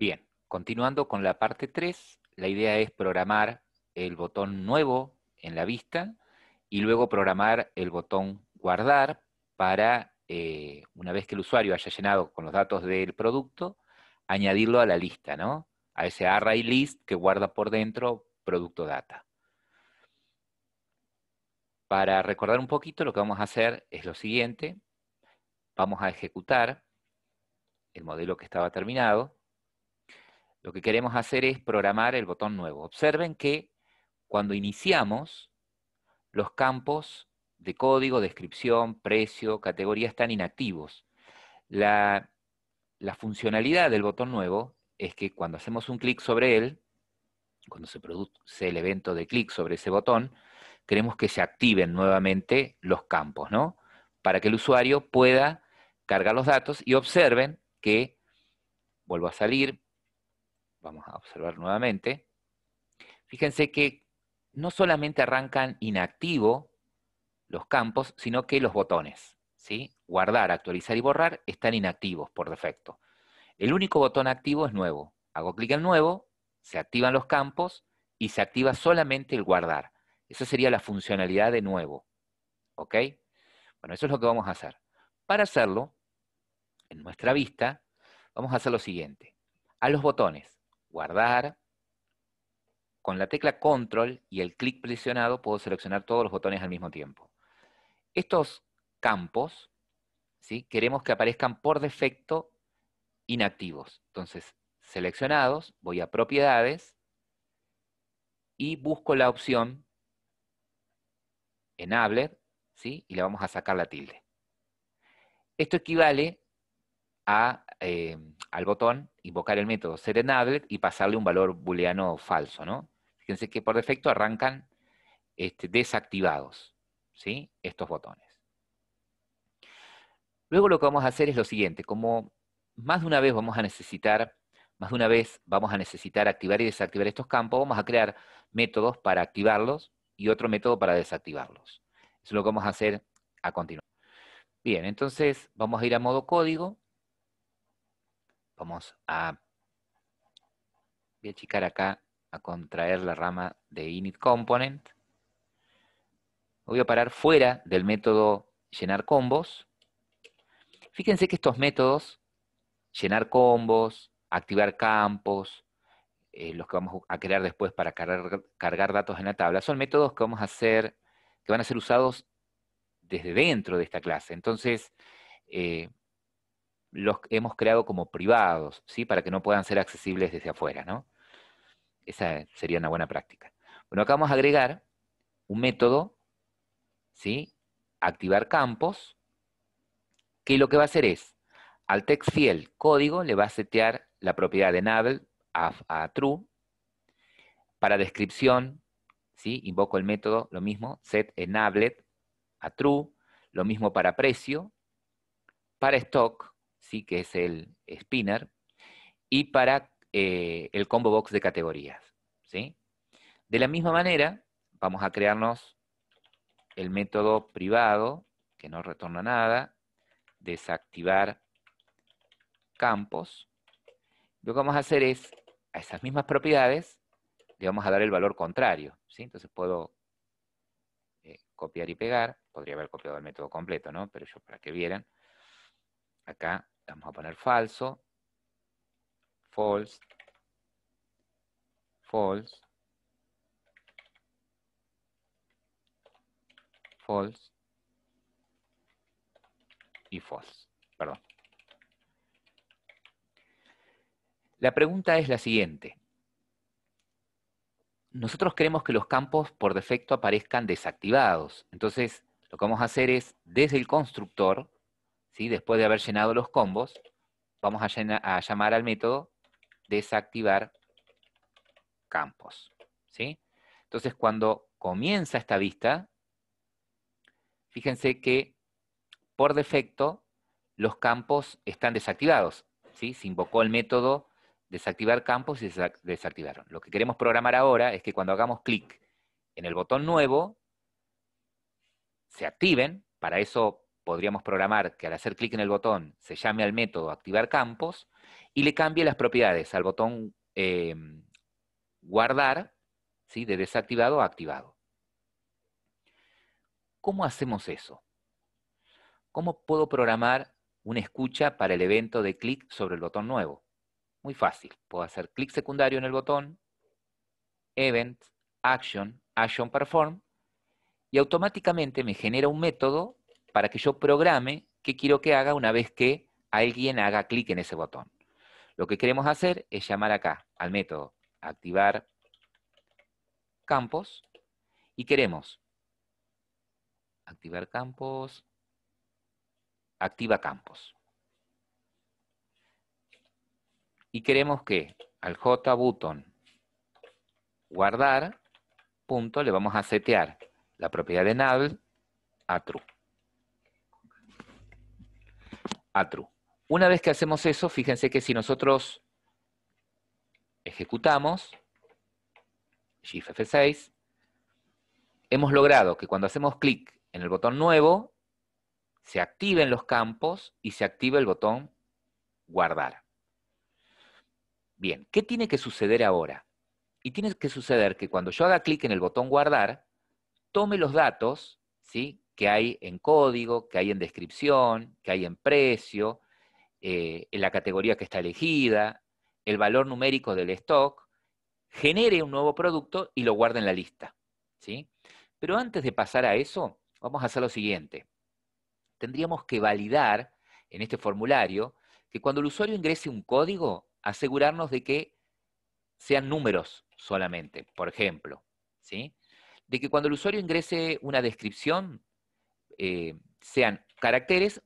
Bien, continuando con la parte 3, la idea es programar el botón nuevo en la vista y luego programar el botón guardar para, eh, una vez que el usuario haya llenado con los datos del producto, añadirlo a la lista, ¿no? A ese array list que guarda por dentro producto data. Para recordar un poquito, lo que vamos a hacer es lo siguiente. Vamos a ejecutar el modelo que estaba terminado lo que queremos hacer es programar el botón nuevo. Observen que cuando iniciamos, los campos de código, descripción, precio, categoría están inactivos. La, funcionalidad del botón nuevo es que cuando hacemos un clic sobre él, cuando se produce el evento de clic sobre ese botón, queremos que se activen nuevamente los campos, ¿no? Para que el usuario pueda cargar los datos y observen que, vuelvo a salir, Vamos a observar nuevamente. Fíjense que no solamente arrancan inactivo los campos, sino que los botones, ¿sí? Guardar, actualizar y borrar están inactivos por defecto. El único botón activo es nuevo. Hago clic en nuevo, se activan los campos y se activa solamente el guardar. Esa sería la funcionalidad de nuevo. ¿Ok? Bueno, eso es lo que vamos a hacer. Para hacerlo, en nuestra vista, vamos a hacer lo siguiente. A los botones guardar. Con la tecla control y el clic presionado puedo seleccionar todos los botones al mismo tiempo. Estos campos, queremos que aparezcan por defecto inactivos. Entonces, seleccionados, voy a propiedades y busco la opción enable, ¿sí? y le vamos a sacar la tilde. Esto equivale a eh, al botón, invocar el método serenable y pasarle un valor booleano falso, ¿no? Fíjense que por defecto arrancan este, desactivados, ¿sí? Estos botones. Luego lo que vamos a hacer es lo siguiente, como más de una vez vamos a necesitar, más de una vez vamos a necesitar activar y desactivar estos campos, vamos a crear métodos para activarlos y otro método para desactivarlos. Eso es lo que vamos a hacer a continuación. Bien, entonces vamos a ir a modo código, Vamos a... Voy a achicar acá a contraer la rama de init component. Voy a parar fuera del método llenar combos. Fíjense que estos métodos, llenar combos, activar campos, eh, los que vamos a crear después para cargar, cargar, datos en la tabla, son métodos que vamos a hacer, que van a ser usados desde dentro de esta clase. Entonces, eh, los hemos creado como privados, ¿sí? Para que no puedan ser accesibles desde afuera, ¿no? Esa sería una buena práctica. Bueno, acá vamos a agregar un método, ¿sí? Activar campos, que lo que va a hacer es, al text fiel código le va a setear la propiedad de enable a, true, para descripción, ¿sí? Invoco el método, lo mismo, set enable a true, lo mismo para precio, para stock, que es el spinner, y para eh, el combo box de categorías. ¿sí? De la misma manera, vamos a crearnos el método privado, que no retorna nada, desactivar campos. Lo que vamos a hacer es, a esas mismas propiedades, le vamos a dar el valor contrario. ¿sí? Entonces puedo eh, copiar y pegar. Podría haber copiado el método completo, ¿no? Pero yo para que vieran. Acá vamos a poner falso, false, false, false y false. Perdón. La pregunta es la siguiente. Nosotros queremos que los campos por defecto aparezcan desactivados. Entonces, lo que vamos a hacer es, desde el constructor, después de haber llenado los combos, vamos a, llamar al método desactivar campos. ¿sí? Entonces, cuando comienza esta vista, fíjense que por defecto los campos están desactivados. ¿sí? Se invocó el método desactivar campos y se desactivaron. Lo que queremos programar ahora es que cuando hagamos clic en el botón nuevo, se activen. Para eso podríamos programar que al hacer clic en el botón se llame al método activar campos y le cambie las propiedades al botón eh, guardar, de desactivado a activado. ¿Cómo hacemos eso? ¿Cómo puedo programar una escucha para el evento de clic sobre el botón nuevo? Muy fácil. Puedo hacer clic secundario en el botón, Event, Action, Action Perform, y automáticamente me genera un método para que yo programe qué quiero que haga una vez que alguien haga clic en ese botón. Lo que queremos hacer es llamar acá al método activar campos y queremos activar campos, activa campos. Y queremos que al JButton guardar, punto, le vamos a setear la propiedad de enable a true true Una vez que hacemos eso, fíjense que si nosotros ejecutamos Shift F6, hemos logrado que cuando hacemos clic en el botón nuevo, se activen los campos y se active el botón guardar. Bien, ¿qué tiene que suceder ahora? Y tiene que suceder que cuando yo haga clic en el botón guardar, tome los datos ¿sí? que hay en código, que hay en descripción, que hay en precio, eh, en la categoría que está elegida, el valor numérico del stock, genere un nuevo producto y lo guarde en la lista. ¿sí? Pero antes de pasar a eso, vamos a hacer lo siguiente. Tendríamos que validar en este formulario que cuando el usuario ingrese un código, asegurarnos de que sean números solamente, por ejemplo. ¿sí? De que cuando el usuario ingrese una descripción, eh, sean caracteres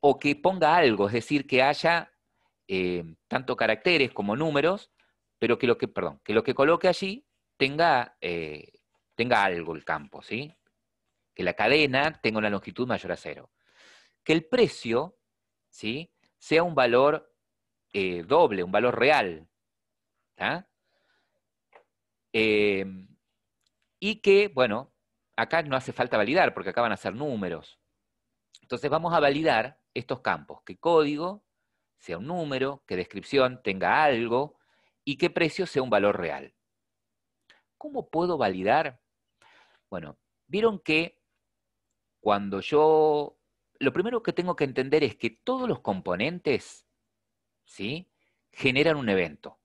o que ponga algo, es decir, que haya eh, tanto caracteres como números, pero que lo que, que lo que coloque allí tenga, eh, tenga algo el campo, ¿sí? Que la cadena tenga una longitud mayor a cero. Que el precio, ¿sí? Sea un valor doble, un valor real. y que, bueno, acá no hace falta validar porque acá van a ser números. Entonces vamos a validar estos campos, que código sea un número, que descripción tenga algo y que precio sea un valor real. ¿Cómo puedo validar? Bueno, vieron que cuando yo... Lo primero que tengo que entender es que todos los componentes, ¿sí? Generan un evento.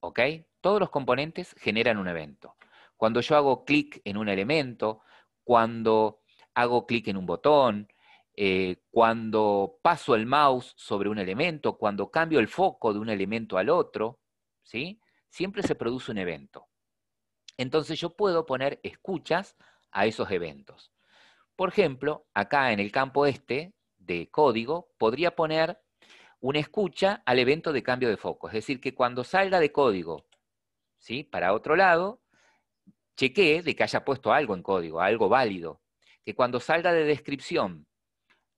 ¿Ok? Todos los componentes generan un evento cuando yo hago clic en un elemento, cuando hago clic en un botón, eh, cuando paso el mouse sobre un elemento, cuando cambio el foco de un elemento al otro, ¿sí? siempre se produce un evento. Entonces yo puedo poner escuchas a esos eventos. Por ejemplo, acá en el campo este de código, podría poner una escucha al evento de cambio de foco. Es decir, que cuando salga de código ¿sí? para otro lado, chequee de que haya puesto algo en código, algo válido, que cuando salga de descripción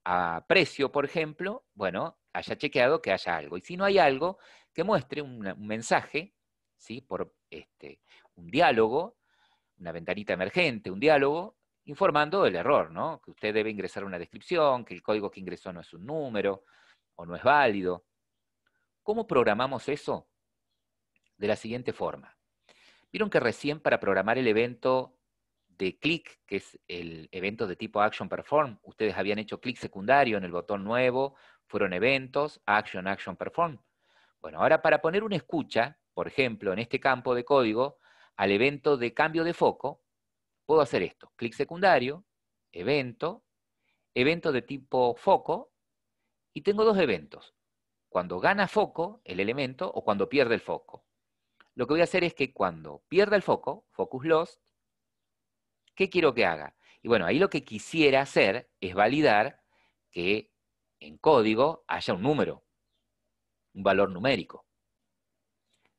a precio, por ejemplo, bueno, haya chequeado que haya algo. Y si no hay algo, que muestre un, mensaje, ¿sí? por este, un diálogo, una ventanita emergente, un diálogo, informando del error, ¿no? Que usted debe ingresar una descripción, que el código que ingresó no es un número o no es válido. ¿Cómo programamos eso? De la siguiente forma. Vieron que recién para programar el evento de clic, que es el evento de tipo Action Perform, ustedes habían hecho clic secundario en el botón nuevo, fueron eventos, Action, Action Perform. Bueno, ahora para poner una escucha, por ejemplo, en este campo de código, al evento de cambio de foco, puedo hacer esto, clic secundario, evento, evento de tipo foco, y tengo dos eventos, cuando gana foco el elemento o cuando pierde el foco. Lo que voy a hacer es que cuando pierda el foco, focus lost, ¿qué quiero que haga? Y bueno, ahí lo que quisiera hacer es validar que en código haya un número, un valor numérico.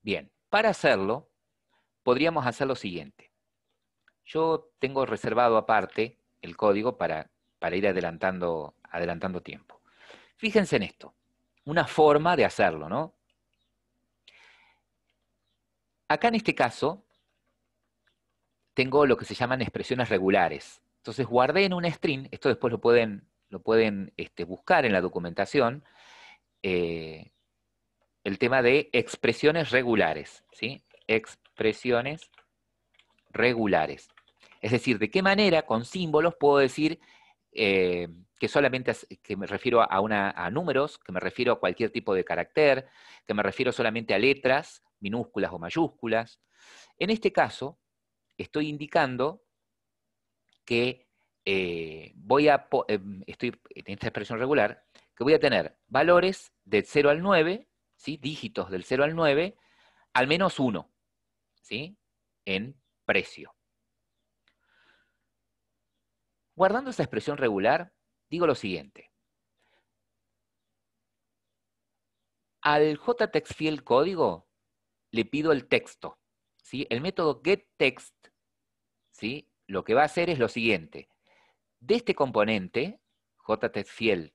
Bien, para hacerlo, podríamos hacer lo siguiente. Yo tengo reservado aparte el código para, para ir adelantando, adelantando tiempo. Fíjense en esto, una forma de hacerlo, ¿no? Acá en este caso tengo lo que se llaman expresiones regulares. Entonces guardé en un string, esto después lo pueden, lo pueden este, buscar en la documentación, eh, el tema de expresiones regulares, ¿sí? Expresiones regulares. Es decir, de qué manera con símbolos puedo decir eh, que solamente que me refiero a, una, a números, que me refiero a cualquier tipo de carácter, que me refiero solamente a letras, minúsculas o mayúsculas. En este caso, estoy indicando que eh, voy a, em, estoy en esta expresión regular, que voy a tener valores del 0 al 9, ¿sí? dígitos del 0 al 9, al menos 1, ¿sí? en precio. Guardando esa expresión regular, digo lo siguiente. Al JTextField código le pido el texto. ¿sí? El método getText ¿sí? lo que va a hacer es lo siguiente. De este componente, JTextField,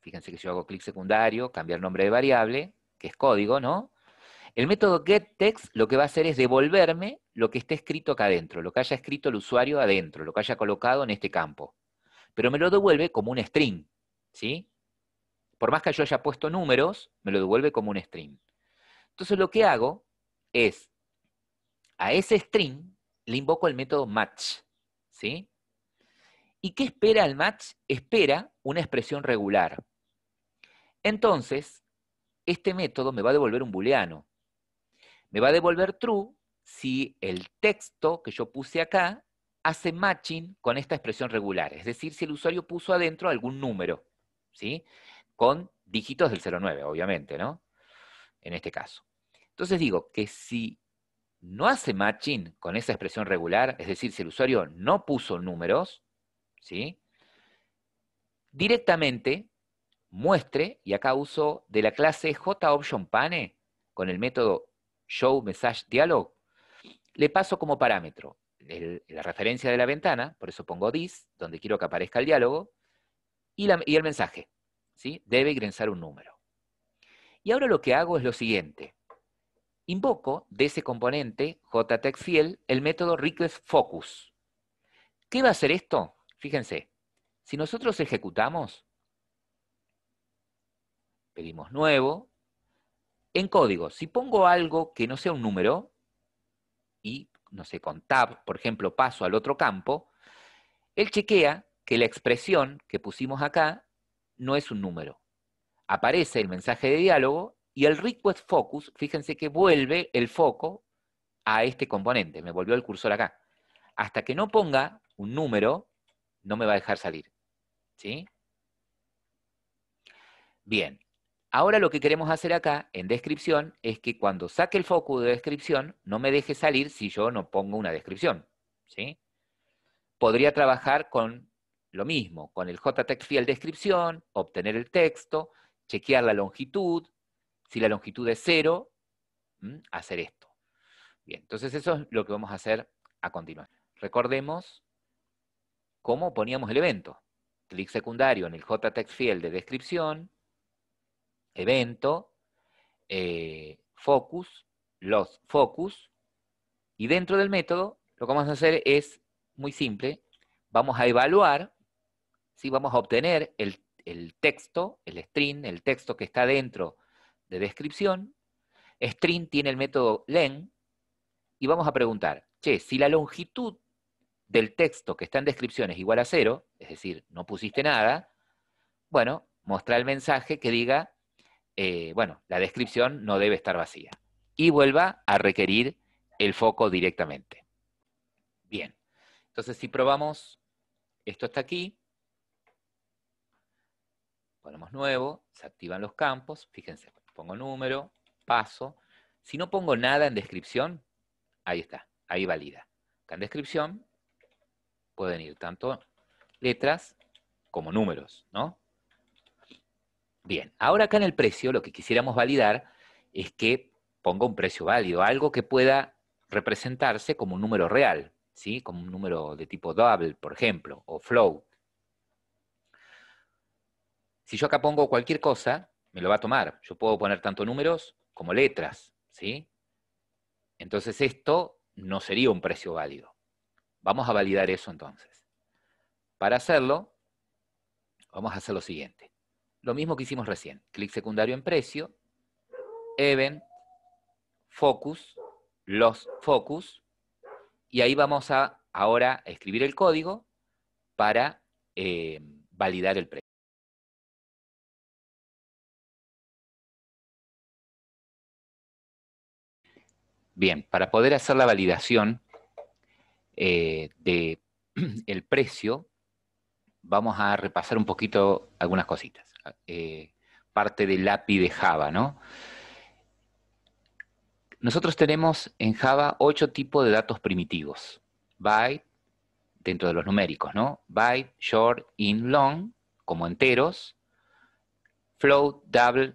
fíjense que yo hago clic secundario, cambiar nombre de variable, que es código, ¿no? El método getText lo que va a hacer es devolverme lo que esté escrito acá adentro, lo que haya escrito el usuario adentro, lo que haya colocado en este campo. Pero me lo devuelve como un string, ¿sí? Por más que yo haya puesto números, me lo devuelve como un string. Entonces lo que hago es, a ese string le invoco el método match, ¿sí? ¿Y qué espera el match? Espera una expresión regular. Entonces, este método me va a devolver un booleano. Me va a devolver true si el texto que yo puse acá hace matching con esta expresión regular. Es decir, si el usuario puso adentro algún número, ¿sí? Con dígitos del 09, obviamente, ¿no? en este caso. Entonces digo que si no hace matching con esa expresión regular, es decir, si el usuario no puso números, ¿sí? directamente muestre, y acá uso de la clase JOptionPane con el método showMessageDialog, le paso como parámetro la referencia de la ventana, por eso pongo this, donde quiero que aparezca el diálogo, y, el mensaje. ¿sí? Debe ingresar un número. Y ahora lo que hago es lo siguiente. Invoco de ese componente JTextFiel el método requestFocus. ¿Qué va a hacer esto? Fíjense, si nosotros ejecutamos, pedimos nuevo, en código, si pongo algo que no sea un número, y no sé, con tab, por ejemplo, paso al otro campo, él chequea que la expresión que pusimos acá no es un número aparece el mensaje de diálogo y el request focus, fíjense que vuelve el foco a este componente, me volvió el cursor acá. Hasta que no ponga un número, no me va a dejar salir. ¿Sí? Bien. Ahora lo que queremos hacer acá, en descripción, es que cuando saque el foco de descripción, no me deje salir si yo no pongo una descripción. ¿Sí? Podría trabajar con lo mismo, con el text Descripción, obtener el texto, chequear la longitud, si la longitud es cero, hacer esto. Bien, entonces eso es lo que vamos a hacer a continuación. Recordemos cómo poníamos el evento. Clic secundario en el JTextField de descripción, evento, eh, focus, los focus, y dentro del método lo que vamos a hacer es muy simple, vamos a evaluar, vamos a obtener el el texto, el string, el texto que está dentro de descripción. String tiene el método len. Y vamos a preguntar, che, si la longitud del texto que está en descripción es igual a cero, es decir, no pusiste nada, bueno, mostrar el mensaje que diga, eh, bueno, la descripción no debe estar vacía. Y vuelva a requerir el foco directamente. Bien, entonces si probamos, esto está aquí, ponemos nuevo, se activan los campos, fíjense, pongo número, paso. Si no pongo nada en descripción, ahí está, ahí valida. Acá en descripción pueden ir tanto letras como números, ¿no? Bien, ahora acá en el precio lo que quisiéramos validar es que ponga un precio válido, algo que pueda representarse como un número real, ¿sí? Como un número de tipo double, por ejemplo, o flow. Si yo acá pongo cualquier cosa, me lo va a tomar. Yo puedo poner tanto números como letras, ¿sí? Entonces esto no sería un precio válido. Vamos a validar eso entonces. Para hacerlo, vamos a hacer lo siguiente. Lo mismo que hicimos recién. Clic secundario en precio, event, focus, los focus, y ahí vamos a ahora escribir el código para eh, validar el precio. Bien, para poder hacer la validación eh, del precio, vamos a repasar un poquito algunas cositas. Eh, parte del API de Java, ¿no? Nosotros tenemos en Java ocho tipos de datos primitivos. Byte, dentro de los numéricos, ¿no? Byte, short, in, long, como enteros. Float, double,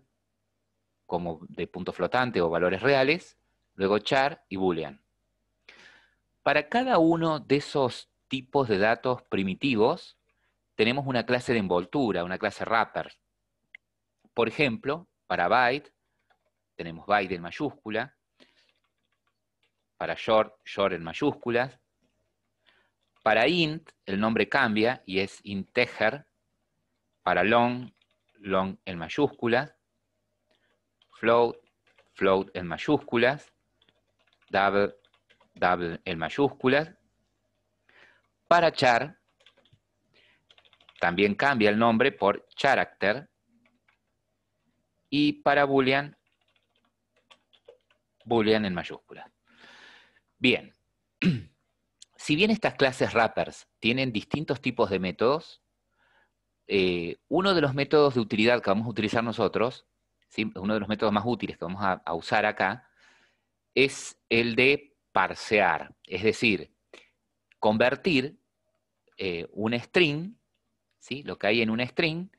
como de punto flotante o valores reales luego char y boolean. Para cada uno de esos tipos de datos primitivos, tenemos una clase de envoltura, una clase wrapper. Por ejemplo, para byte, tenemos byte en mayúscula, para short, short en mayúsculas, para int, el nombre cambia y es integer, para long, long en mayúsculas, float, float en mayúsculas, double, en mayúsculas. Para char, también cambia el nombre por character. Y para boolean, boolean en mayúsculas. Bien. Si bien estas clases wrappers tienen distintos tipos de métodos, eh, uno de los métodos de utilidad que vamos a utilizar nosotros, uno de los métodos más útiles que vamos a usar acá, es el de parsear, es decir, convertir eh, un string, ¿sí? lo que hay en un string,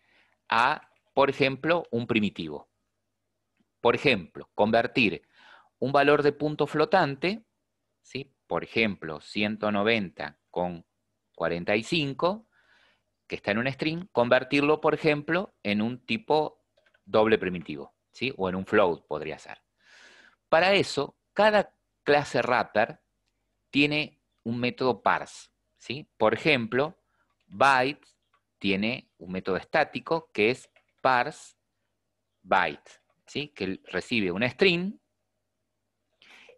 a, por ejemplo, un primitivo. Por ejemplo, convertir un valor de punto flotante, ¿sí? por ejemplo, 190 con 45, que está en un string, convertirlo, por ejemplo, en un tipo doble primitivo, ¿sí? o en un float podría ser. Para eso, cada clase wrapper tiene un método parse. ¿sí? Por ejemplo, byte tiene un método estático que es parse ¿sí? que recibe un string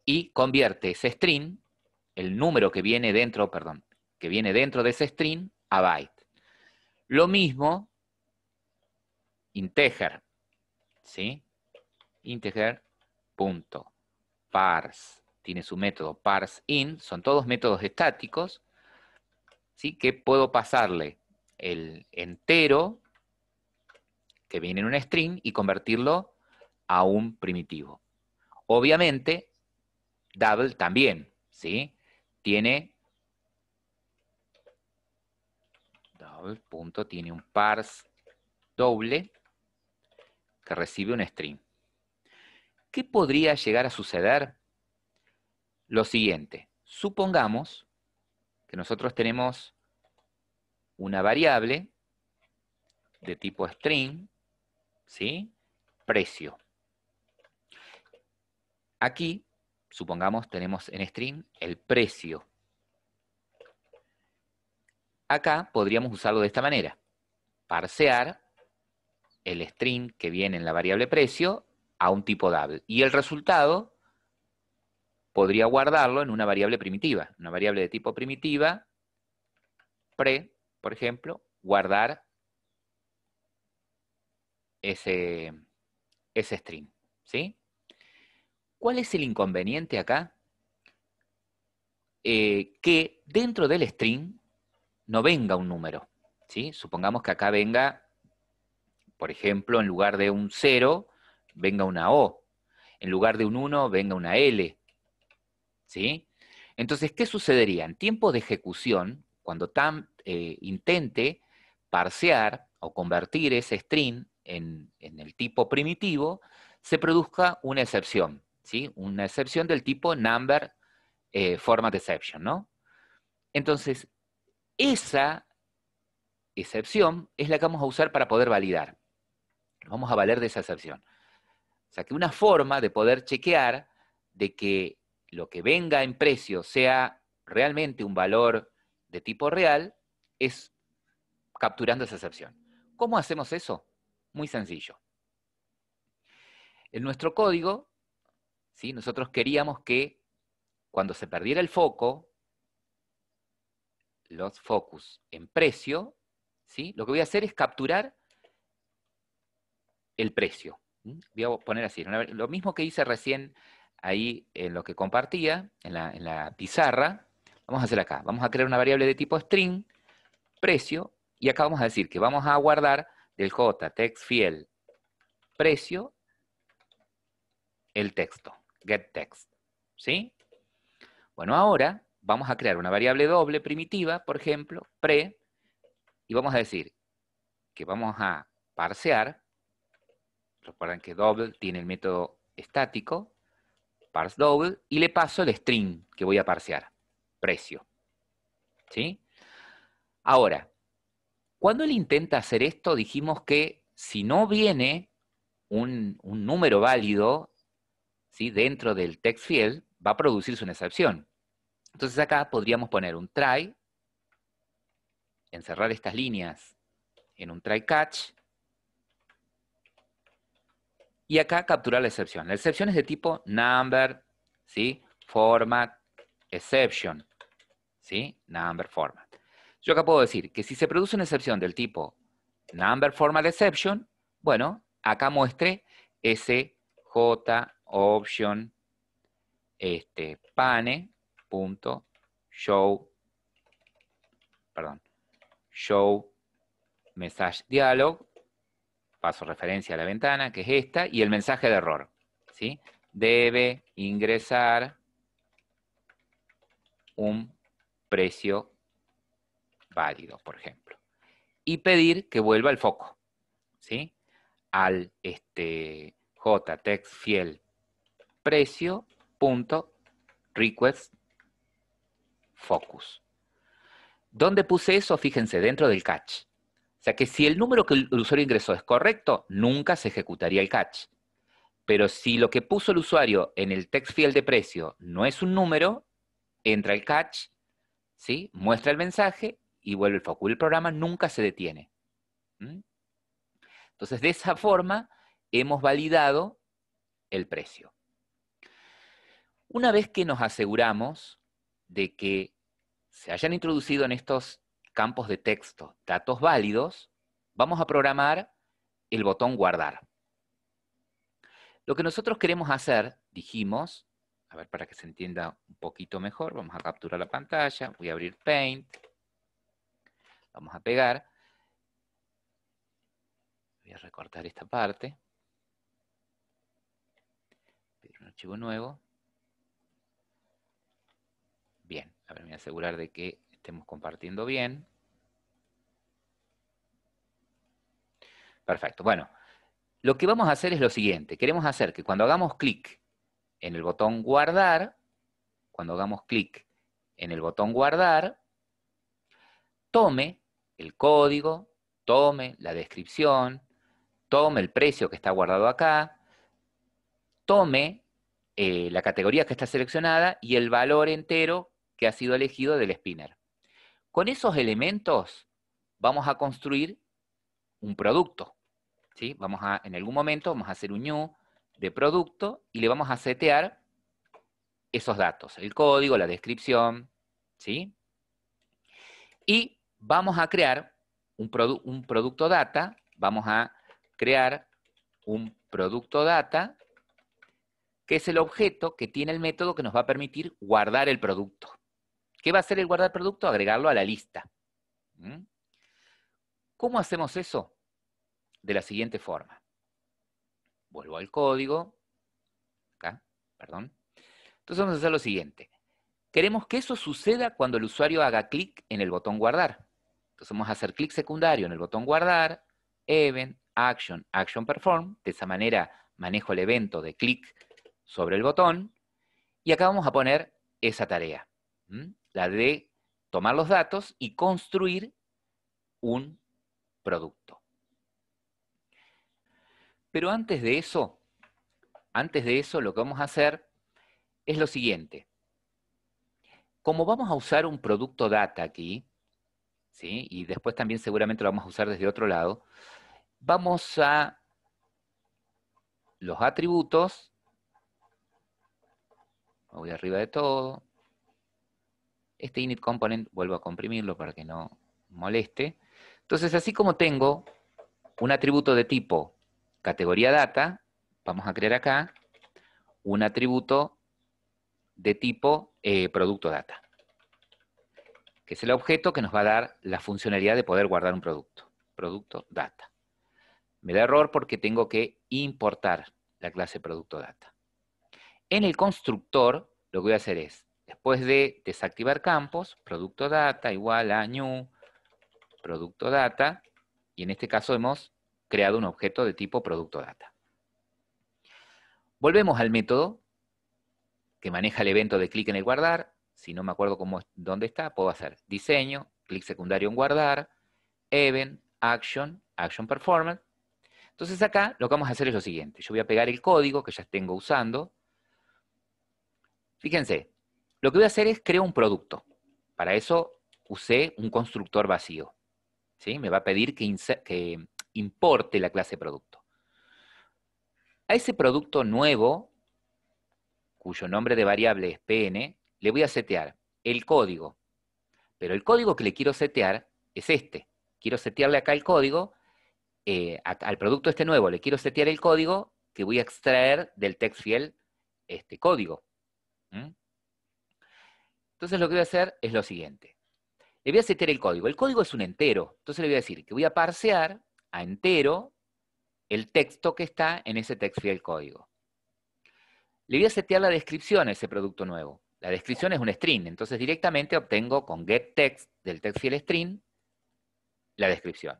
y convierte ese string, el número que viene dentro, perdón, que viene dentro de ese string a byte. Lo mismo integer, ¿sí? integer parse, tiene su método parseIn, son todos métodos estáticos, que puedo pasarle el entero que viene en un string y convertirlo a un primitivo. Obviamente, double también, ¿sí? Tiene double punto, tiene un parse doble que recibe un string. ¿Qué podría llegar a suceder? Lo siguiente, supongamos que nosotros tenemos una variable de tipo string, ¿sí? Precio. Aquí, supongamos, tenemos en string el precio. Acá podríamos usarlo de esta manera. Parsear el string que viene en la variable precio a un tipo double. Y el resultado podría guardarlo en una variable primitiva, una variable de tipo primitiva, pre, por ejemplo, guardar ese, ese string. ¿sí? ¿Cuál es el inconveniente acá? Eh, que dentro del string no venga un número. ¿sí? Supongamos que acá venga, por ejemplo, en lugar de un 0, venga una O. En lugar de un 1, venga una L. ¿Sí? Entonces, ¿qué sucedería? En tiempo de ejecución, cuando TAM eh, intente parsear o convertir ese string en, el tipo primitivo, se produzca una excepción, ¿sí? Una excepción del tipo number eh, format exception, ¿no? Entonces, esa excepción es la que vamos a usar para poder validar. Vamos a valer de esa excepción. O sea, que una forma de poder chequear de que lo que venga en precio sea realmente un valor de tipo real es capturando esa excepción. ¿Cómo hacemos eso? Muy sencillo. En nuestro código, ¿sí? nosotros queríamos que cuando se perdiera el foco, los focus en precio, ¿sí? lo que voy a hacer es capturar el precio. Voy a poner así, lo mismo que hice recién ahí en lo que compartía, en la, pizarra, vamos a hacer acá. Vamos a crear una variable de tipo string, precio, y acá vamos a decir que vamos a guardar del j text fiel precio el texto, get text. ¿Sí? Bueno, ahora vamos a crear una variable doble primitiva, por ejemplo, pre, y vamos a decir que vamos a parsear Recuerden que double tiene el método estático, parse double, y le paso el string que voy a parsear, precio. ¿Sí? Ahora, cuando él intenta hacer esto, dijimos que si no viene un, número válido ¿sí? dentro del text field, va a producirse una excepción. Entonces acá podríamos poner un try, encerrar estas líneas en un try catch, y acá captura la excepción. La excepción es de tipo number, ¿sí? Format, exception, ¿sí? Number format. Yo acá puedo decir que si se produce una excepción del tipo number format exception, bueno, acá muestre ese J option este, pane show perdón show message dialog paso referencia a la ventana, que es esta, y el mensaje de error. ¿sí? Debe ingresar un precio válido, por ejemplo. Y pedir que vuelva el foco. ¿sí? Al este, request focus. ¿Dónde puse eso? Fíjense, dentro del catch. O sea que si el número que el usuario ingresó es correcto, nunca se ejecutaría el catch. Pero si lo que puso el usuario en el text field de precio no es un número, entra el catch, ¿sí? muestra el mensaje y vuelve el Y El programa nunca se detiene. ¿Mm? Entonces, de esa forma, hemos validado el precio. Una vez que nos aseguramos de que se hayan introducido en estos campos de texto, datos válidos, vamos a programar el botón guardar. Lo que nosotros queremos hacer, dijimos, a ver para que se entienda un poquito mejor, vamos a capturar la pantalla, voy a abrir Paint, vamos a pegar, voy a recortar esta parte, pedir un archivo nuevo, bien, a ver, me voy a asegurar de que estemos compartiendo bien. Perfecto. Bueno, lo que vamos a hacer es lo siguiente. Queremos hacer que cuando hagamos clic en el botón guardar, cuando hagamos clic en el botón guardar, tome el código, tome la descripción, tome el precio que está guardado acá, tome eh, la categoría que está seleccionada y el valor entero que ha sido elegido del spinner. Con esos elementos vamos a construir un producto. ¿sí? Vamos a, en algún momento vamos a hacer un new de producto y le vamos a setear esos datos, el código, la descripción, ¿sí? Y vamos a crear un, un producto data, vamos a crear un producto data que es el objeto que tiene el método que nos va a permitir guardar el producto. ¿Qué va a hacer el guardar producto? Agregarlo a la lista. ¿Mm? ¿Cómo hacemos eso? De la siguiente forma. Vuelvo al código. Acá, perdón. Entonces vamos a hacer lo siguiente. Queremos que eso suceda cuando el usuario haga clic en el botón guardar. Entonces vamos a hacer clic secundario en el botón guardar, event, action, action perform. De esa manera manejo el evento de clic sobre el botón. Y acá vamos a poner esa tarea. ¿Mm? la de tomar los datos y construir un producto. Pero antes de eso, antes de eso lo que vamos a hacer es lo siguiente. Como vamos a usar un producto data aquí, ¿sí? y después también seguramente lo vamos a usar desde otro lado, vamos a los atributos, voy arriba de todo, este init component vuelvo a comprimirlo para que no moleste. Entonces, así como tengo un atributo de tipo categoría data, vamos a crear acá un atributo de tipo eh, producto data, que es el objeto que nos va a dar la funcionalidad de poder guardar un producto, producto data. Me da error porque tengo que importar la clase producto data. En el constructor, lo que voy a hacer es Después de desactivar campos, producto data igual a new, producto data, y en este caso hemos creado un objeto de tipo producto data. Volvemos al método que maneja el evento de clic en el guardar. Si no me acuerdo cómo, dónde está, puedo hacer diseño, clic secundario en guardar, event, action, action performance. Entonces acá lo que vamos a hacer es lo siguiente. Yo voy a pegar el código que ya tengo usando. Fíjense, lo que voy a hacer es crear un producto. Para eso usé un constructor vacío. ¿sí? Me va a pedir que, importe la clase producto. A ese producto nuevo, cuyo nombre de variable es pn, le voy a setear el código. Pero el código que le quiero setear es este. Quiero setearle acá el código, eh, al producto este nuevo le quiero setear el código que voy a extraer del text fiel este código. Entonces lo que voy a hacer es lo siguiente. Le voy a setear el código. El código es un entero. Entonces le voy a decir que voy a parsear a entero el texto que está en ese text field código. Le voy a setear la descripción a ese producto nuevo. La descripción es un string, entonces directamente obtengo con getText del text string la descripción.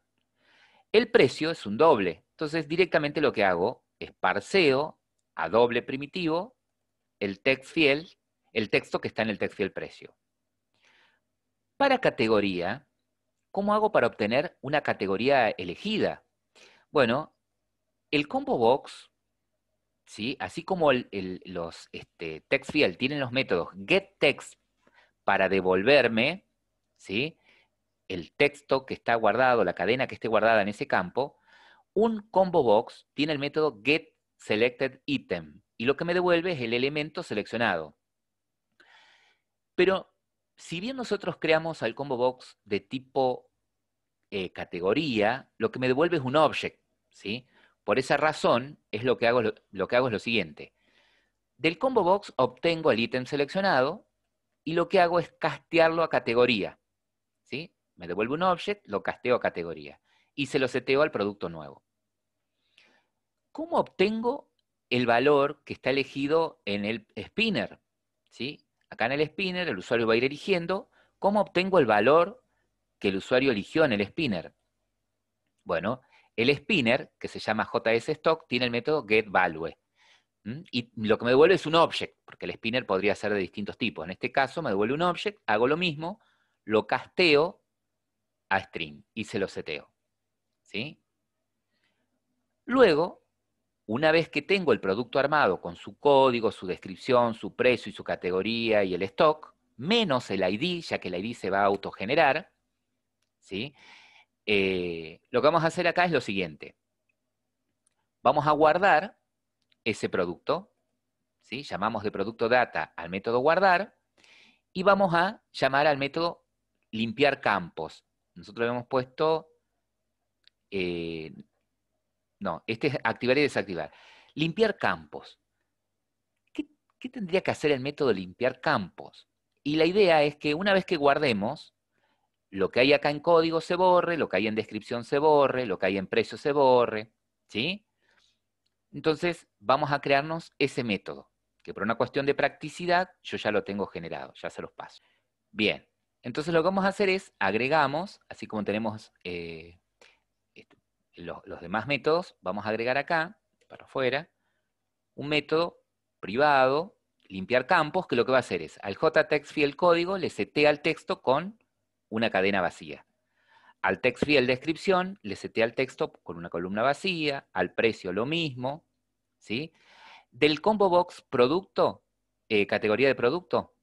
El precio es un doble, entonces directamente lo que hago es parseo a doble primitivo el text field el texto que está en el text precio. Para categoría, ¿cómo hago para obtener una categoría elegida? Bueno, el combo box, ¿sí? así como los este, text tienen los métodos getText para devolverme ¿sí? el texto que está guardado, la cadena que esté guardada en ese campo, un combo box tiene el método getSelectedItem y lo que me devuelve es el elemento seleccionado. Pero si bien nosotros creamos al combo box de tipo eh, categoría, lo que me devuelve es un object, ¿sí? Por esa razón, es lo que hago, lo, que hago es lo siguiente. Del combo box obtengo el ítem seleccionado y lo que hago es castearlo a categoría, ¿sí? Me devuelve un object, lo casteo a categoría y se lo seteo al producto nuevo. ¿Cómo obtengo el valor que está elegido en el spinner? ¿Sí? Acá en el spinner el usuario va a ir eligiendo cómo obtengo el valor que el usuario eligió en el spinner. Bueno, el spinner, que se llama JSStock, tiene el método getValue. Y lo que me devuelve es un object, porque el spinner podría ser de distintos tipos. En este caso me devuelve un object, hago lo mismo, lo casteo a string y se lo seteo. ¿Sí? Luego, una vez que tengo el producto armado con su código, su descripción, su precio y su categoría y el stock, menos el ID, ya que el ID se va a autogenerar, ¿sí? Eh, lo que vamos a hacer acá es lo siguiente. Vamos a guardar ese producto, llamamos de producto data al método guardar, y vamos a llamar al método limpiar campos. Nosotros le hemos puesto eh, no, este es activar y desactivar. Limpiar campos. ¿Qué, tendría que hacer el método limpiar campos? Y la idea es que una vez que guardemos, lo que hay acá en código se borre, lo que hay en descripción se borre, lo que hay en precio se borre, ¿sí? Entonces, vamos a crearnos ese método, que por una cuestión de practicidad, yo ya lo tengo generado, ya se los paso. Bien, entonces lo que vamos a hacer es, agregamos, así como tenemos eh, los, demás métodos, vamos a agregar acá, para afuera, un método privado, limpiar campos, que lo que va a hacer es, al JTextField código le setea el texto con una cadena vacía. Al text descripción le setea el texto con una columna vacía, al precio lo mismo, ¿sí? Del combo box producto, eh, categoría de producto,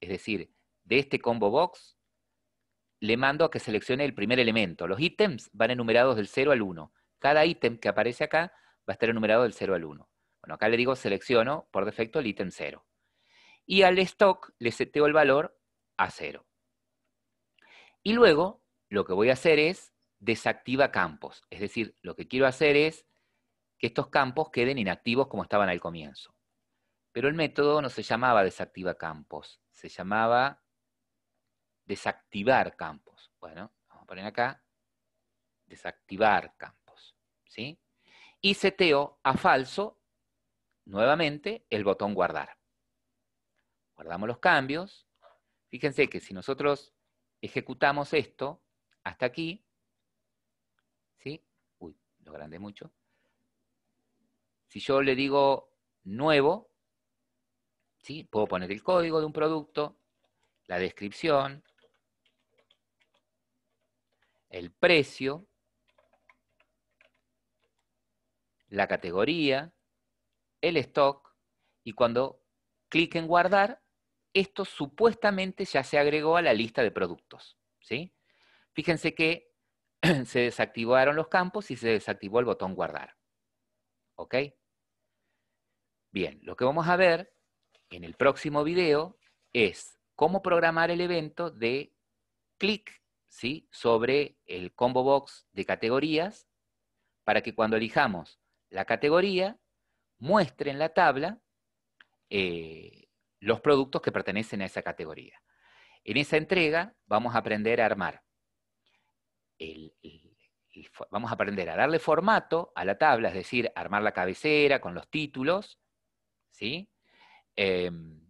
es decir, de este combo box, le mando a que seleccione el primer elemento. Los ítems van enumerados del 0 al 1. Cada ítem que aparece acá va a estar enumerado del 0 al 1. Bueno, acá le digo selecciono por defecto el ítem 0. Y al stock le seteo el valor a 0. Y luego lo que voy a hacer es desactiva campos. Es decir, lo que quiero hacer es que estos campos queden inactivos como estaban al comienzo. Pero el método no se llamaba desactiva campos, se llamaba desactivar campos. Bueno, vamos a poner acá, desactivar campos, ¿sí? Y seteo a falso, nuevamente, el botón guardar. Guardamos los cambios. Fíjense que si nosotros ejecutamos esto hasta aquí, ¿sí? Uy, lo grande mucho. Si yo le digo nuevo, ¿sí? Puedo poner el código de un producto, la descripción, el precio, la categoría, el stock, y cuando clic en guardar, esto supuestamente ya se agregó a la lista de productos. ¿sí? Fíjense que se desactivaron los campos y se desactivó el botón guardar. ¿Ok? Bien, lo que vamos a ver en el próximo video es cómo programar el evento de clic ¿sí? sobre el combo box de categorías para que cuando elijamos la categoría muestre en la tabla eh, los productos que pertenecen a esa categoría. En esa entrega vamos a aprender a armar. vamos a aprender a darle formato a la tabla, es decir, armar la cabecera con los títulos, ¿sí? Em,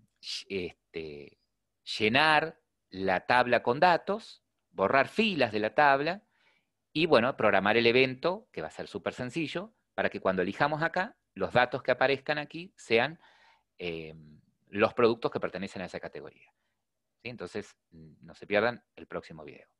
este, llenar la tabla con datos, borrar filas de la tabla y, bueno, programar el evento, que va a ser súper sencillo, para que cuando elijamos acá, los datos que aparezcan aquí sean em, los productos que pertenecen a esa categoría. Entonces, no se pierdan el próximo video.